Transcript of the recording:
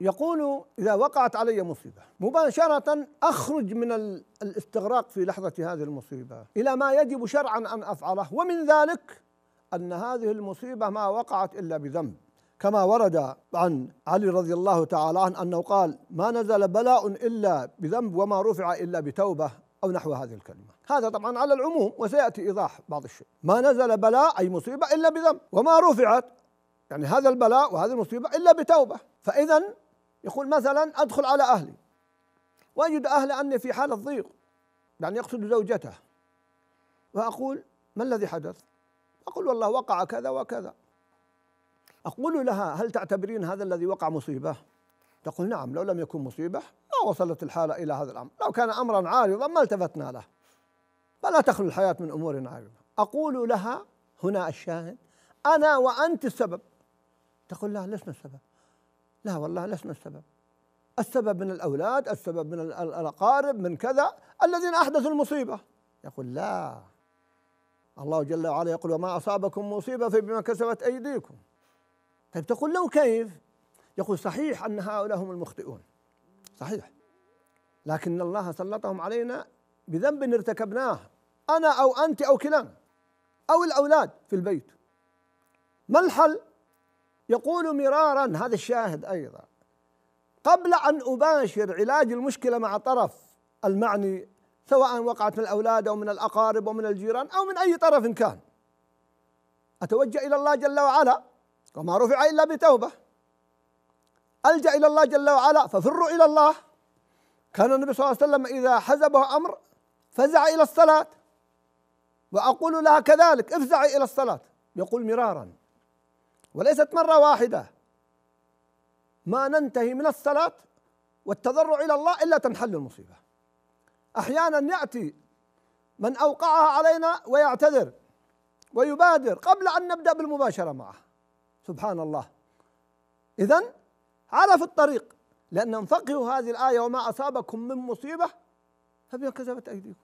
يقول إذا وقعت علي مصيبة مباشرة أخرج من الاستغراق في لحظة هذه المصيبة إلى ما يجب شرعا أن أفعله ومن ذلك أن هذه المصيبة ما وقعت إلا بذنب كما ورد عن علي رضي الله تعالى عنه أنه قال ما نزل بلاء إلا بذنب وما رفع إلا بتوبة أو نحو هذه الكلمة هذا طبعا على العموم وسيأتي إيضاح بعض الشيء ما نزل بلاء أي مصيبة إلا بذنب وما رفعت يعني هذا البلاء وهذه المصيبة إلا بتوبة فإذا يقول مثلا أدخل على أهلي وأجد أهلي أني في حالة ضيق يعني يقصد زوجته وأقول ما الذي حدث؟ أقول والله وقع كذا وكذا أقول لها هل تعتبرين هذا الذي وقع مصيبة؟ تقول نعم لو لم يكن مصيبة ما وصلت الحالة إلى هذا الأمر لو كان أمرا عارضا ما التفتنا له فلا تخلو الحياة من أمور عارضة أقول لها هنا الشاهد أنا وأنت السبب تقول لا لسنا السبب لا والله لسنا السبب السبب من الأولاد السبب من الأقارب من كذا الذين أحدثوا المصيبة يقول لا الله جل وعلا يقول وما أصابكم مصيبة فبما كسبت أيديكم طيب تقول لو كيف يقول صحيح أن هؤلاء هم المخطئون صحيح لكن الله سلطهم علينا بذنب ارتكبناه أنا أو أنت أو كلانا أو الأولاد في البيت ما الحل؟ يقول مرارا هذا الشاهد ايضا قبل ان اباشر علاج المشكله مع طرف المعني سواء وقعت من الاولاد او من الاقارب او من الجيران او من اي طرف كان اتوجه الى الله جل وعلا وما رفع الا بتوبه الجا الى الله جل وعلا ففروا الى الله كان النبي صلى الله عليه وسلم اذا حزبه امر فزع الى الصلاه واقول لها كذلك افزعي الى الصلاه يقول مرارا وليست مرة واحدة ما ننتهي من الصلاة والتضرع إلى الله إلا تنحل المصيبة أحيانا يأتي من أوقعها علينا ويعتذر ويبادر قبل أن نبدأ بالمباشرة معه سبحان الله إذا في الطريق لأن فقهوا هذه الآية وما أصابكم من مصيبة فبما كسبت أيديكم